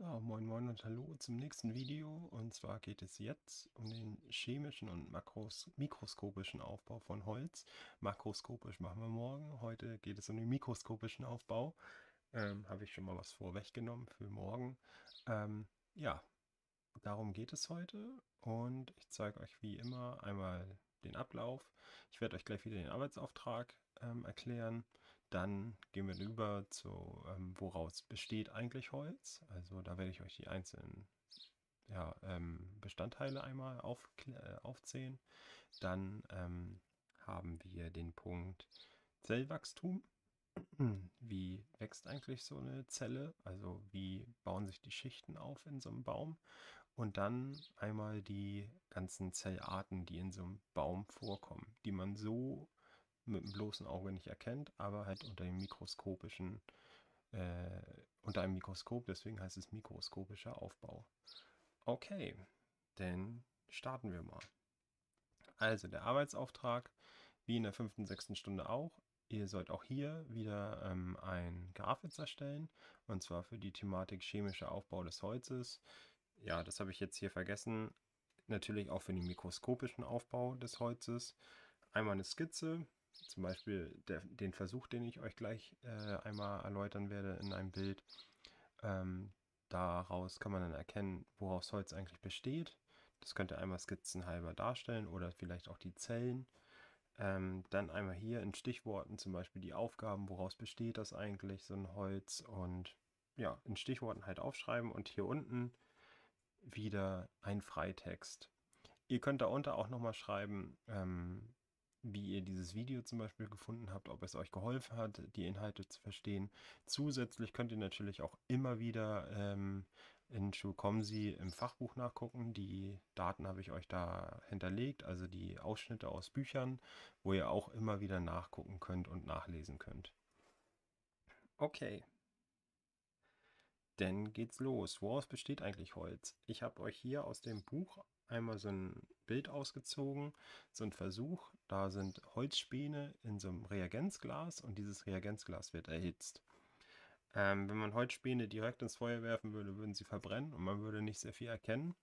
Ja, moin moin und hallo zum nächsten Video und zwar geht es jetzt um den chemischen und makros mikroskopischen Aufbau von Holz. Makroskopisch machen wir morgen, heute geht es um den mikroskopischen Aufbau. Ähm, Habe ich schon mal was vorweggenommen für morgen. Ähm, ja, darum geht es heute und ich zeige euch wie immer einmal den Ablauf. Ich werde euch gleich wieder den Arbeitsauftrag ähm, erklären dann gehen wir rüber zu, ähm, woraus besteht eigentlich Holz. Also da werde ich euch die einzelnen ja, ähm, Bestandteile einmal auf, äh, aufzählen. Dann ähm, haben wir den Punkt Zellwachstum. Wie wächst eigentlich so eine Zelle? Also wie bauen sich die Schichten auf in so einem Baum? Und dann einmal die ganzen Zellarten, die in so einem Baum vorkommen, die man so mit dem bloßen Auge nicht erkennt, aber halt unter dem mikroskopischen, äh, unter einem Mikroskop, deswegen heißt es mikroskopischer Aufbau. Okay, dann starten wir mal. Also der Arbeitsauftrag, wie in der fünften, sechsten Stunde auch, Ihr sollt auch hier wieder ähm, ein Grafitz erstellen und zwar für die Thematik chemischer Aufbau des Holzes. Ja, das habe ich jetzt hier vergessen. Natürlich auch für den mikroskopischen Aufbau des Holzes. Einmal eine Skizze zum Beispiel der, den Versuch, den ich euch gleich äh, einmal erläutern werde in einem Bild. Ähm, daraus kann man dann erkennen, woraus Holz eigentlich besteht. Das könnt ihr einmal skizzenhalber darstellen oder vielleicht auch die Zellen. Ähm, dann einmal hier in Stichworten zum Beispiel die Aufgaben, woraus besteht das eigentlich, so ein Holz. Und ja, in Stichworten halt aufschreiben und hier unten wieder ein Freitext. Ihr könnt darunter auch nochmal schreiben, ähm, wie ihr dieses Video zum Beispiel gefunden habt, ob es euch geholfen hat, die Inhalte zu verstehen. Zusätzlich könnt ihr natürlich auch immer wieder ähm, in Schulkomsi im Fachbuch nachgucken. Die Daten habe ich euch da hinterlegt, also die Ausschnitte aus Büchern, wo ihr auch immer wieder nachgucken könnt und nachlesen könnt. Okay. Dann geht's los. Woraus besteht eigentlich Holz? Ich habe euch hier aus dem Buch einmal so ein Bild ausgezogen, so ein Versuch. Da sind Holzspäne in so einem Reagenzglas und dieses Reagenzglas wird erhitzt. Ähm, wenn man Holzspäne direkt ins Feuer werfen würde, würden sie verbrennen und man würde nicht sehr viel erkennen.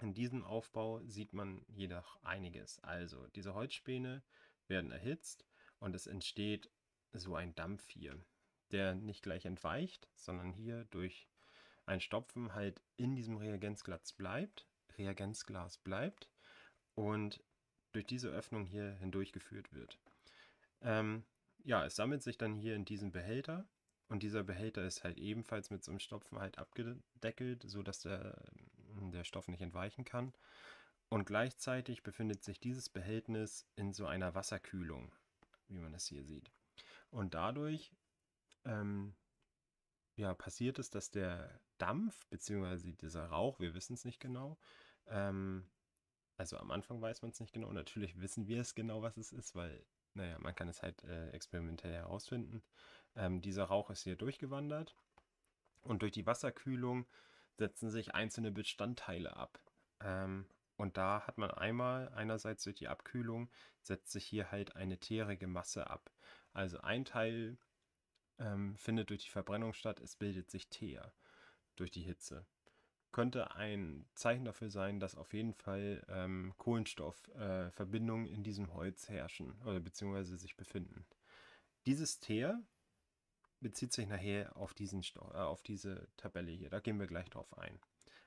In diesem Aufbau sieht man jedoch einiges. Also diese Holzspäne werden erhitzt und es entsteht so ein Dampf hier, der nicht gleich entweicht, sondern hier durch ein Stopfen halt in diesem Reagenzglas bleibt Reagenzglas bleibt und durch diese Öffnung hier hindurch geführt wird. Ähm, ja, es sammelt sich dann hier in diesem Behälter und dieser Behälter ist halt ebenfalls mit so einem Stopfen halt abgedeckelt, sodass der, hm, der Stoff nicht entweichen kann. Und gleichzeitig befindet sich dieses Behältnis in so einer Wasserkühlung, wie man es hier sieht. Und dadurch ähm, ja, passiert es, dass der Dampf bzw. dieser Rauch, wir wissen es nicht genau, ähm, also am Anfang weiß man es nicht genau. Natürlich wissen wir es genau, was es ist, weil, naja, man kann es halt äh, experimentell herausfinden. Ähm, dieser Rauch ist hier durchgewandert und durch die Wasserkühlung setzen sich einzelne Bestandteile ab. Ähm, und da hat man einmal, einerseits durch die Abkühlung, setzt sich hier halt eine teerige Masse ab. Also ein Teil ähm, findet durch die Verbrennung statt, es bildet sich Teer durch die Hitze könnte ein Zeichen dafür sein, dass auf jeden Fall ähm, Kohlenstoffverbindungen äh, in diesem Holz herrschen oder beziehungsweise sich befinden. Dieses Teer bezieht sich nachher auf, diesen äh, auf diese Tabelle hier. Da gehen wir gleich drauf ein.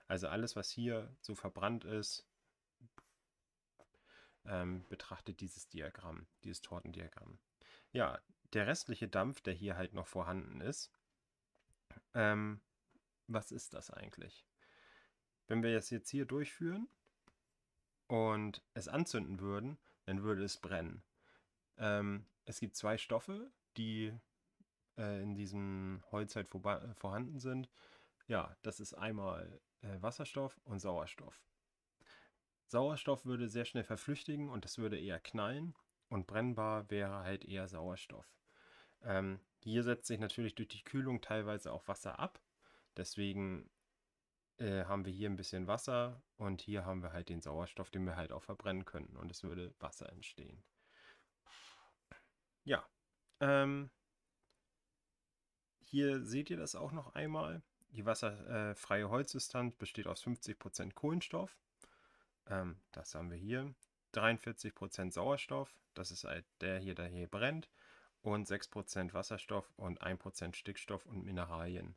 Also alles, was hier so verbrannt ist, ähm, betrachtet dieses Diagramm, dieses Tortendiagramm. Ja, der restliche Dampf, der hier halt noch vorhanden ist, ähm, was ist das eigentlich? wenn wir das jetzt hier durchführen und es anzünden würden, dann würde es brennen. Ähm, es gibt zwei Stoffe, die äh, in diesem Holz halt vor äh, vorhanden sind. Ja, das ist einmal äh, Wasserstoff und Sauerstoff. Sauerstoff würde sehr schnell verflüchtigen und es würde eher knallen und brennbar wäre halt eher Sauerstoff. Ähm, hier setzt sich natürlich durch die Kühlung teilweise auch Wasser ab. Deswegen äh, haben wir hier ein bisschen Wasser und hier haben wir halt den Sauerstoff, den wir halt auch verbrennen könnten und es würde Wasser entstehen. Ja, ähm, hier seht ihr das auch noch einmal. Die wasserfreie äh, Holzsubstanz besteht aus 50% Kohlenstoff. Ähm, das haben wir hier. 43% Sauerstoff, das ist halt der hier, der hier brennt. Und 6% Wasserstoff und 1% Stickstoff und Mineralien.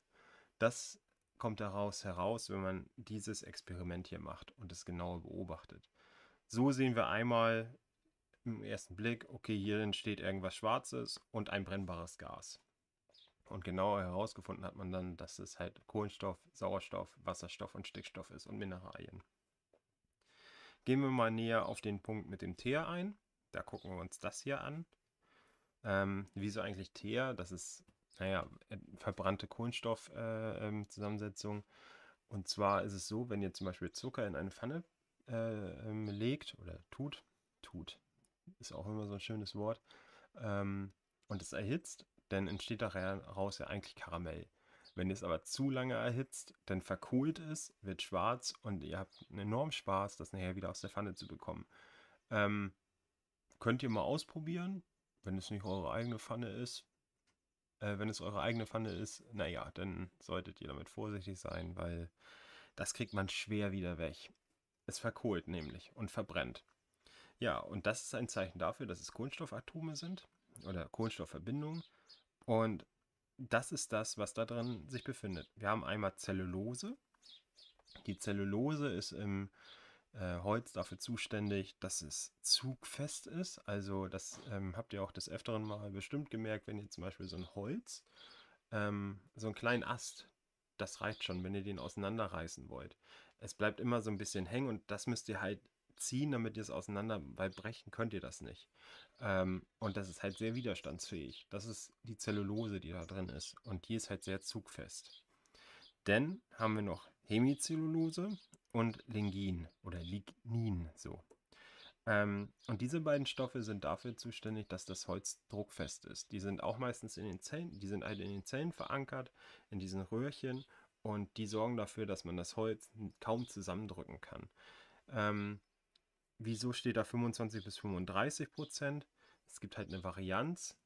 Das kommt daraus heraus, wenn man dieses Experiment hier macht und es genau beobachtet. So sehen wir einmal im ersten Blick, okay, hier entsteht irgendwas Schwarzes und ein brennbares Gas. Und genauer herausgefunden hat man dann, dass es halt Kohlenstoff, Sauerstoff, Wasserstoff und Stickstoff ist und Mineralien. Gehen wir mal näher auf den Punkt mit dem Teer ein. Da gucken wir uns das hier an. Ähm, wieso eigentlich Teer? Das ist naja, äh, verbrannte Kohlenstoffzusammensetzung. Äh, ähm, und zwar ist es so, wenn ihr zum Beispiel Zucker in eine Pfanne äh, ähm, legt oder tut, tut, ist auch immer so ein schönes Wort, ähm, und es erhitzt, dann entsteht daraus ja eigentlich Karamell. Wenn ihr es aber zu lange erhitzt, dann verkohlt es, wird schwarz und ihr habt einen enormen Spaß, das nachher wieder aus der Pfanne zu bekommen. Ähm, könnt ihr mal ausprobieren, wenn es nicht eure eigene Pfanne ist. Äh, wenn es eure eigene Pfanne ist, naja, dann solltet ihr damit vorsichtig sein, weil das kriegt man schwer wieder weg. Es verkohlt nämlich und verbrennt. Ja, und das ist ein Zeichen dafür, dass es Kohlenstoffatome sind oder Kohlenstoffverbindungen. Und das ist das, was da drin sich befindet. Wir haben einmal Zellulose. Die Zellulose ist im äh, Holz dafür zuständig, dass es zugfest ist. Also das ähm, habt ihr auch des Öfteren mal bestimmt gemerkt, wenn ihr zum Beispiel so ein Holz, ähm, so einen kleinen Ast, das reicht schon, wenn ihr den auseinanderreißen wollt. Es bleibt immer so ein bisschen hängen und das müsst ihr halt ziehen, damit ihr es auseinander, weil brechen könnt ihr das nicht. Ähm, und das ist halt sehr widerstandsfähig. Das ist die Zellulose, die da drin ist. Und die ist halt sehr zugfest. Dann haben wir noch Hemicellulose und Lingin oder Lignin so. Ähm, und diese beiden Stoffe sind dafür zuständig, dass das Holz druckfest ist. Die sind auch meistens in den Zellen, die sind halt in den Zellen verankert, in diesen Röhrchen und die sorgen dafür, dass man das Holz kaum zusammendrücken kann. Ähm, wieso steht da 25 bis 35 Prozent? Es gibt halt eine Varianz,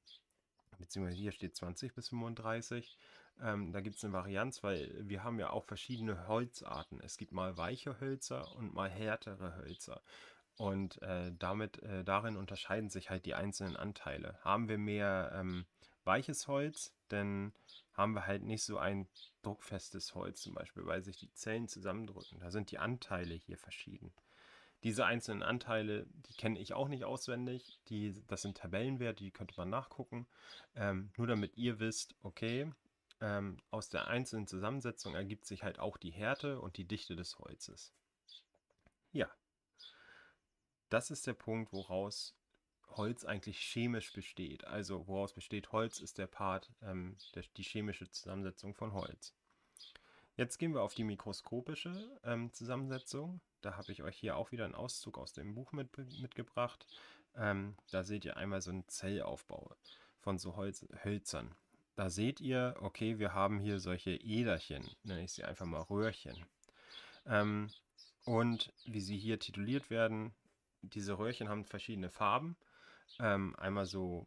beziehungsweise hier steht 20 bis 35. Ähm, da gibt es eine Varianz, weil wir haben ja auch verschiedene Holzarten. Es gibt mal weiche Hölzer und mal härtere Hölzer. Und äh, damit, äh, darin unterscheiden sich halt die einzelnen Anteile. Haben wir mehr ähm, weiches Holz, dann haben wir halt nicht so ein druckfestes Holz zum Beispiel, weil sich die Zellen zusammendrücken. Da sind die Anteile hier verschieden. Diese einzelnen Anteile, die kenne ich auch nicht auswendig. Die, das sind Tabellenwerte, die könnte man nachgucken. Ähm, nur damit ihr wisst, okay, ähm, aus der einzelnen Zusammensetzung ergibt sich halt auch die Härte und die Dichte des Holzes. Ja, das ist der Punkt, woraus Holz eigentlich chemisch besteht. Also woraus besteht Holz, ist der Part, ähm, der, die chemische Zusammensetzung von Holz. Jetzt gehen wir auf die mikroskopische ähm, Zusammensetzung. Da habe ich euch hier auch wieder einen Auszug aus dem Buch mit, mitgebracht. Ähm, da seht ihr einmal so einen Zellaufbau von so Holz, Hölzern. Da seht ihr, okay, wir haben hier solche Ederchen, nenne ich sie einfach mal Röhrchen. Ähm, und wie sie hier tituliert werden, diese Röhrchen haben verschiedene Farben. Ähm, einmal so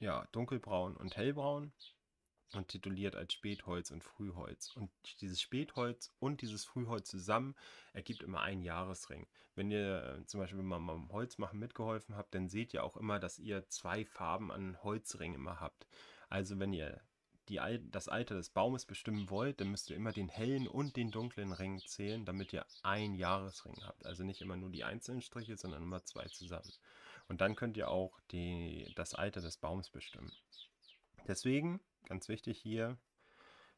ja, dunkelbraun und hellbraun und tituliert als Spätholz und Frühholz. Und dieses Spätholz und dieses Frühholz zusammen ergibt immer einen Jahresring. Wenn ihr äh, zum Beispiel mal beim Holzmachen mitgeholfen habt, dann seht ihr auch immer, dass ihr zwei Farben an Holzringen immer habt. Also wenn ihr die, das Alter des Baumes bestimmen wollt, dann müsst ihr immer den hellen und den dunklen Ring zählen, damit ihr ein Jahresring habt. Also nicht immer nur die einzelnen Striche, sondern immer zwei zusammen. Und dann könnt ihr auch die, das Alter des Baums bestimmen. Deswegen, ganz wichtig hier,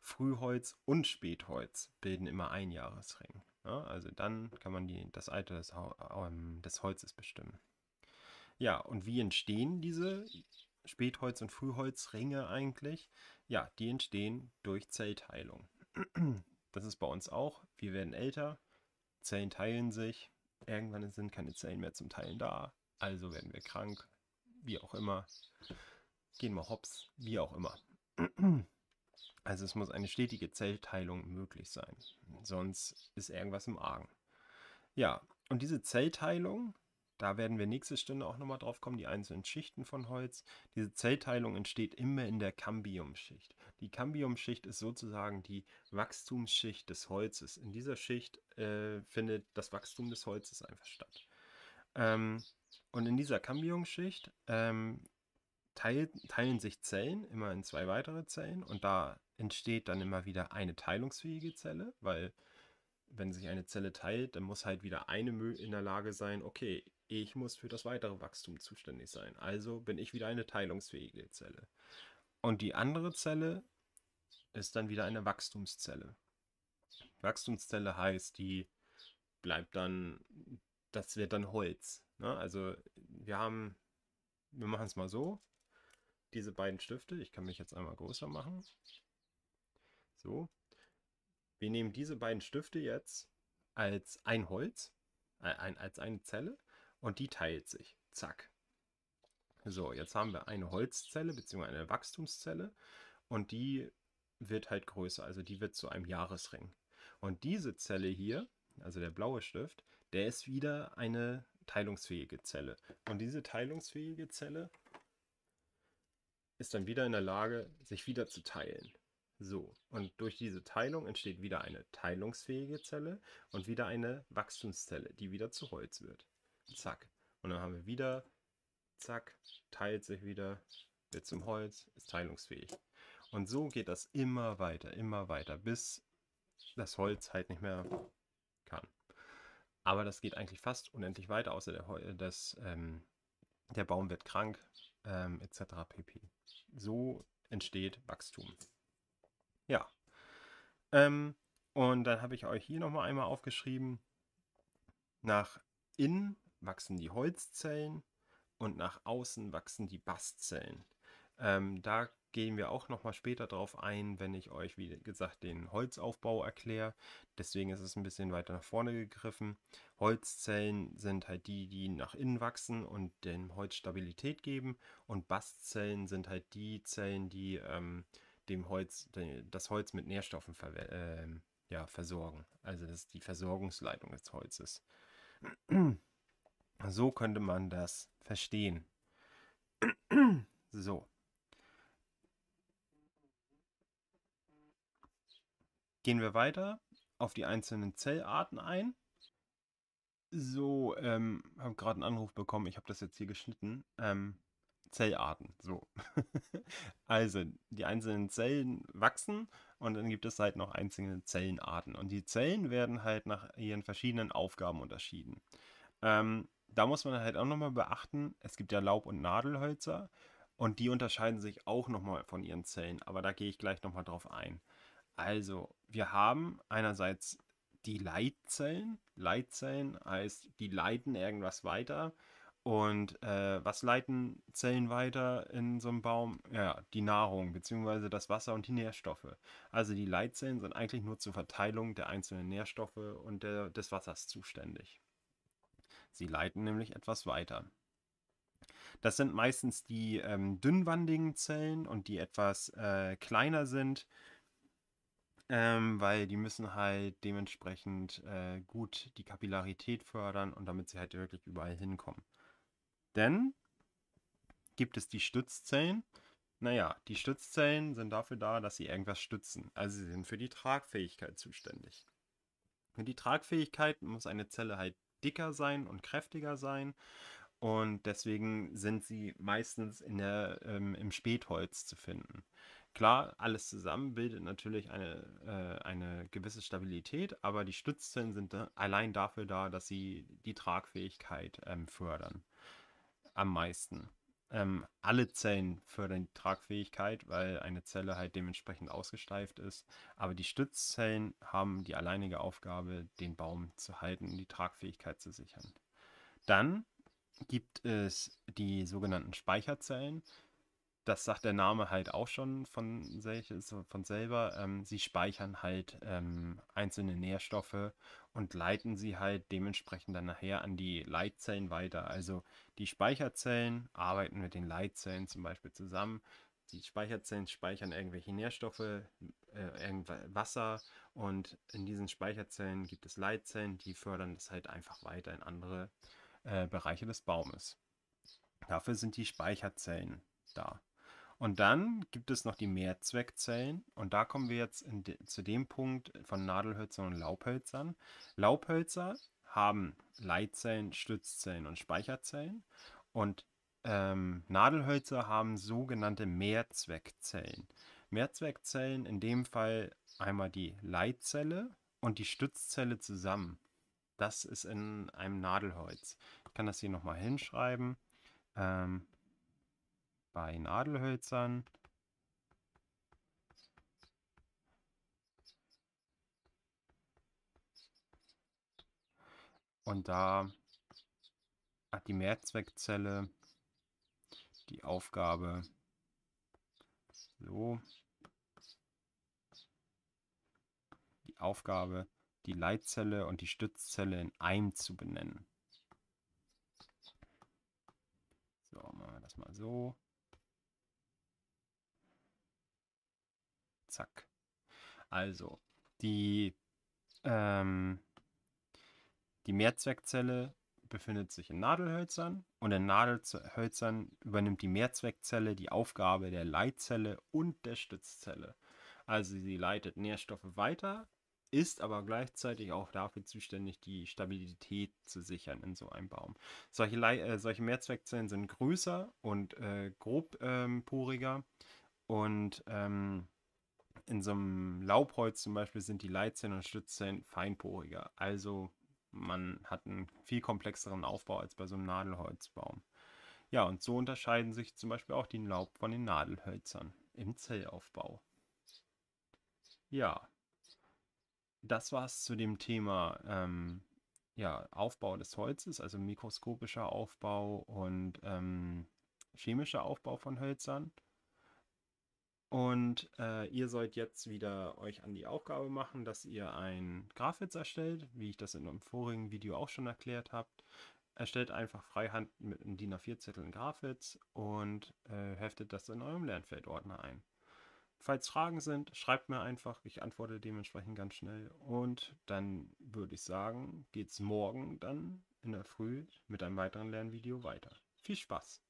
Frühholz und Spätholz bilden immer ein Jahresring. Ja, also dann kann man die, das Alter des, ähm, des Holzes bestimmen. Ja, und wie entstehen diese Spätholz und Frühholzringe eigentlich, ja, die entstehen durch Zellteilung. Das ist bei uns auch. Wir werden älter, Zellen teilen sich, irgendwann sind keine Zellen mehr zum Teilen da, also werden wir krank, wie auch immer, gehen wir hops, wie auch immer. Also es muss eine stetige Zellteilung möglich sein, sonst ist irgendwas im Argen. Ja, und diese Zellteilung da werden wir nächste Stunde auch nochmal drauf kommen, die einzelnen Schichten von Holz. Diese Zellteilung entsteht immer in der Cambiumschicht. Die Cambiumschicht ist sozusagen die Wachstumsschicht des Holzes. In dieser Schicht äh, findet das Wachstum des Holzes einfach statt. Ähm, und in dieser Cambiumschicht ähm, teilen, teilen sich Zellen immer in zwei weitere Zellen und da entsteht dann immer wieder eine teilungsfähige Zelle, weil wenn sich eine Zelle teilt, dann muss halt wieder eine Müll in der Lage sein, okay, ich muss für das weitere Wachstum zuständig sein. Also bin ich wieder eine teilungsfähige Zelle. Und die andere Zelle ist dann wieder eine Wachstumszelle. Wachstumszelle heißt, die bleibt dann, das wird dann Holz. Ne? Also wir haben, wir machen es mal so, diese beiden Stifte, ich kann mich jetzt einmal größer machen. So, wir nehmen diese beiden Stifte jetzt als ein Holz, äh, ein, als eine Zelle und die teilt sich. Zack. So, jetzt haben wir eine Holzzelle bzw. eine Wachstumszelle und die wird halt größer, also die wird zu einem Jahresring. Und diese Zelle hier, also der blaue Stift, der ist wieder eine teilungsfähige Zelle. Und diese teilungsfähige Zelle ist dann wieder in der Lage, sich wieder zu teilen. So, und durch diese Teilung entsteht wieder eine teilungsfähige Zelle und wieder eine Wachstumszelle, die wieder zu Holz wird zack. Und dann haben wir wieder, zack, teilt sich wieder, wird zum Holz, ist teilungsfähig. Und so geht das immer weiter, immer weiter, bis das Holz halt nicht mehr kann. Aber das geht eigentlich fast unendlich weiter, außer der, äh, das, ähm, der Baum wird krank, ähm, etc. pp. So entsteht Wachstum. Ja. Ähm, und dann habe ich euch hier nochmal einmal aufgeschrieben, nach innen wachsen die Holzzellen und nach außen wachsen die Bastzellen. Ähm, da gehen wir auch nochmal später drauf ein, wenn ich euch, wie gesagt, den Holzaufbau erkläre. Deswegen ist es ein bisschen weiter nach vorne gegriffen. Holzzellen sind halt die, die nach innen wachsen und dem Holz Stabilität geben. Und Bastzellen sind halt die Zellen, die ähm, dem Holz, das Holz mit Nährstoffen ver äh, ja, versorgen. Also das ist die Versorgungsleitung des Holzes. So könnte man das verstehen. so. Gehen wir weiter auf die einzelnen Zellarten ein. So, ähm, habe gerade einen Anruf bekommen, ich habe das jetzt hier geschnitten. Ähm, Zellarten, so. also, die einzelnen Zellen wachsen und dann gibt es halt noch einzelne Zellenarten. Und die Zellen werden halt nach ihren verschiedenen Aufgaben unterschieden. Ähm, da muss man halt auch nochmal beachten, es gibt ja Laub- und Nadelhölzer und die unterscheiden sich auch nochmal von ihren Zellen, aber da gehe ich gleich nochmal drauf ein. Also, wir haben einerseits die Leitzellen. Leitzellen heißt, die leiten irgendwas weiter. Und äh, was leiten Zellen weiter in so einem Baum? Ja, die Nahrung, beziehungsweise das Wasser und die Nährstoffe. Also die Leitzellen sind eigentlich nur zur Verteilung der einzelnen Nährstoffe und der, des Wassers zuständig. Sie leiten nämlich etwas weiter. Das sind meistens die ähm, dünnwandigen Zellen und die etwas äh, kleiner sind, ähm, weil die müssen halt dementsprechend äh, gut die Kapillarität fördern und damit sie halt wirklich überall hinkommen. Denn gibt es die Stützzellen. Naja, die Stützzellen sind dafür da, dass sie irgendwas stützen. Also sie sind für die Tragfähigkeit zuständig. Für die Tragfähigkeit muss eine Zelle halt dicker sein und kräftiger sein. Und deswegen sind sie meistens in der, ähm, im Spätholz zu finden. Klar, alles zusammen bildet natürlich eine, äh, eine gewisse Stabilität, aber die Stützzellen sind da allein dafür da, dass sie die Tragfähigkeit ähm, fördern. Am meisten ähm, alle Zellen fördern die Tragfähigkeit, weil eine Zelle halt dementsprechend ausgesteift ist. Aber die Stützzellen haben die alleinige Aufgabe, den Baum zu halten und die Tragfähigkeit zu sichern. Dann gibt es die sogenannten Speicherzellen das sagt der Name halt auch schon von, von selber. Ähm, sie speichern halt ähm, einzelne Nährstoffe und leiten sie halt dementsprechend dann nachher an die Leitzellen weiter. Also die Speicherzellen arbeiten mit den Leitzellen zum Beispiel zusammen. Die Speicherzellen speichern irgendwelche Nährstoffe, äh, irgendwelche Wasser und in diesen Speicherzellen gibt es Leitzellen, die fördern das halt einfach weiter in andere äh, Bereiche des Baumes. Dafür sind die Speicherzellen da. Und dann gibt es noch die Mehrzweckzellen. Und da kommen wir jetzt de zu dem Punkt von Nadelhölzern und Laubhölzern. Laubhölzer haben Leitzellen, Stützzellen und Speicherzellen. Und ähm, Nadelhölzer haben sogenannte Mehrzweckzellen. Mehrzweckzellen in dem Fall einmal die Leitzelle und die Stützzelle zusammen. Das ist in einem Nadelholz. Ich kann das hier nochmal hinschreiben. Ähm, bei Nadelhölzern. Und da hat die Mehrzweckzelle die Aufgabe, so, die Aufgabe, die Leitzelle und die Stützzelle in einem zu benennen. So, machen wir das mal so. Zack. Also, die, ähm, die Mehrzweckzelle befindet sich in Nadelhölzern und in Nadelhölzern übernimmt die Mehrzweckzelle die Aufgabe der Leitzelle und der Stützzelle. Also sie leitet Nährstoffe weiter, ist aber gleichzeitig auch dafür zuständig, die Stabilität zu sichern in so einem Baum. Solche, Le äh, solche Mehrzweckzellen sind größer und äh, grobporiger ähm, und ähm, in so einem Laubholz zum Beispiel sind die Leitzellen und Stützzellen feinporiger. Also man hat einen viel komplexeren Aufbau als bei so einem Nadelholzbaum. Ja, und so unterscheiden sich zum Beispiel auch die Laub von den Nadelhölzern im Zellaufbau. Ja, das war es zu dem Thema ähm, ja, Aufbau des Holzes, also mikroskopischer Aufbau und ähm, chemischer Aufbau von Hölzern. Und äh, ihr sollt jetzt wieder euch an die Aufgabe machen, dass ihr ein Grafwitz erstellt, wie ich das in einem vorigen Video auch schon erklärt habe. Erstellt einfach freihand mit einem DIN A4-Zettel ein Grafwitz und äh, heftet das in eurem Lernfeldordner ein. Falls Fragen sind, schreibt mir einfach, ich antworte dementsprechend ganz schnell. Und dann würde ich sagen, geht es morgen dann in der Früh mit einem weiteren Lernvideo weiter. Viel Spaß!